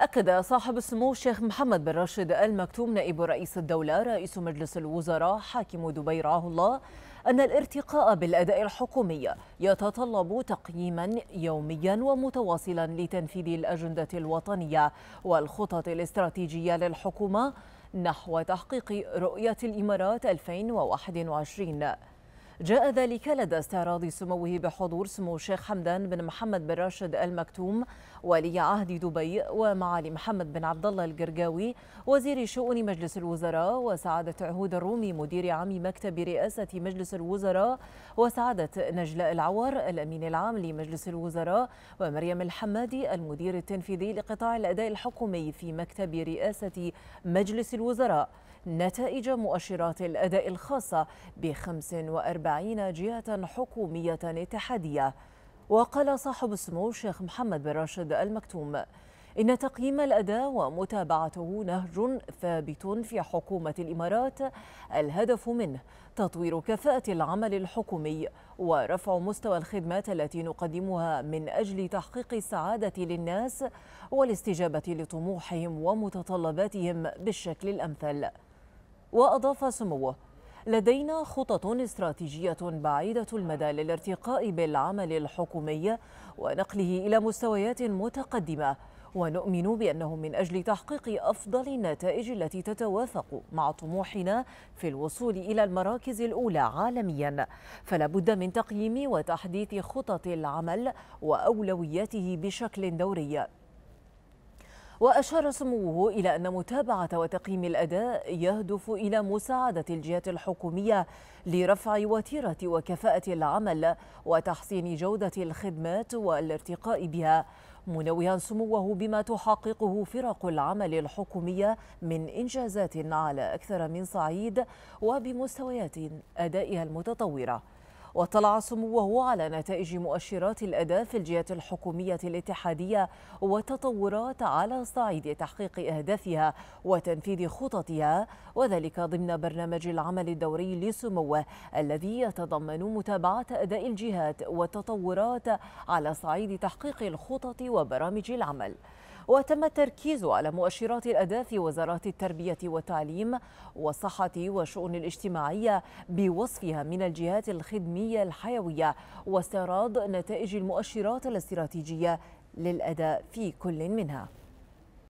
أكد صاحب السمو الشيخ محمد بن راشد آل مكتوم نائب رئيس الدولة رئيس مجلس الوزراء حاكم دبي رعاه الله أن الارتقاء بالأداء الحكومي يتطلب تقييما يوميا ومتواصلا لتنفيذ الأجندة الوطنية والخطط الاستراتيجية للحكومة نحو تحقيق رؤية الإمارات 2021 جاء ذلك لدى استعراض سموه بحضور سمو الشيخ حمدان بن محمد بن راشد المكتوم ولي عهد دبي ومعالي محمد بن عبد الله القرقاوي وزير شؤون مجلس الوزراء وسعادة عهود الرومي مدير عام مكتب رئاسة مجلس الوزراء وسعادة نجلاء العور الأمين العام لمجلس الوزراء ومريم الحمادي المدير التنفيذي لقطاع الأداء الحكومي في مكتب رئاسة مجلس الوزراء نتائج مؤشرات الأداء الخاصة ب 45 40 جهة حكومية اتحادية وقال صاحب السمو الشيخ محمد بن راشد المكتوم إن تقييم الأداء ومتابعته نهج ثابت في حكومة الإمارات الهدف منه تطوير كفاءة العمل الحكومي ورفع مستوى الخدمات التي نقدمها من أجل تحقيق السعادة للناس والاستجابة لطموحهم ومتطلباتهم بالشكل الأمثل وأضاف سموه لدينا خطط استراتيجية بعيدة المدى للارتقاء بالعمل الحكومي ونقله إلى مستويات متقدمة ونؤمن بأنه من أجل تحقيق أفضل النتائج التي تتوافق مع طموحنا في الوصول إلى المراكز الأولى عالميا فلا بد من تقييم وتحديث خطط العمل وأولوياته بشكل دوري وأشار سموه إلى أن متابعة وتقييم الأداء يهدف إلى مساعدة الجهات الحكومية لرفع وتيرة وكفاءة العمل وتحسين جودة الخدمات والارتقاء بها منوها سموه بما تحققه فرق العمل الحكومية من إنجازات على أكثر من صعيد وبمستويات أدائها المتطورة وطلع سموه على نتائج مؤشرات الأداء في الجهة الحكومية الاتحادية وتطورات على صعيد تحقيق أهدافها وتنفيذ خططها وذلك ضمن برنامج العمل الدوري لسموه الذي يتضمن متابعة أداء الجهات والتطورات على صعيد تحقيق الخطط وبرامج العمل وتم التركيز على مؤشرات الأداء في وزارات التربية والتعليم والصحة والشؤون الاجتماعية بوصفها من الجهات الخدمية الحيوية واستعراض نتائج المؤشرات الاستراتيجية للأداء في كل منها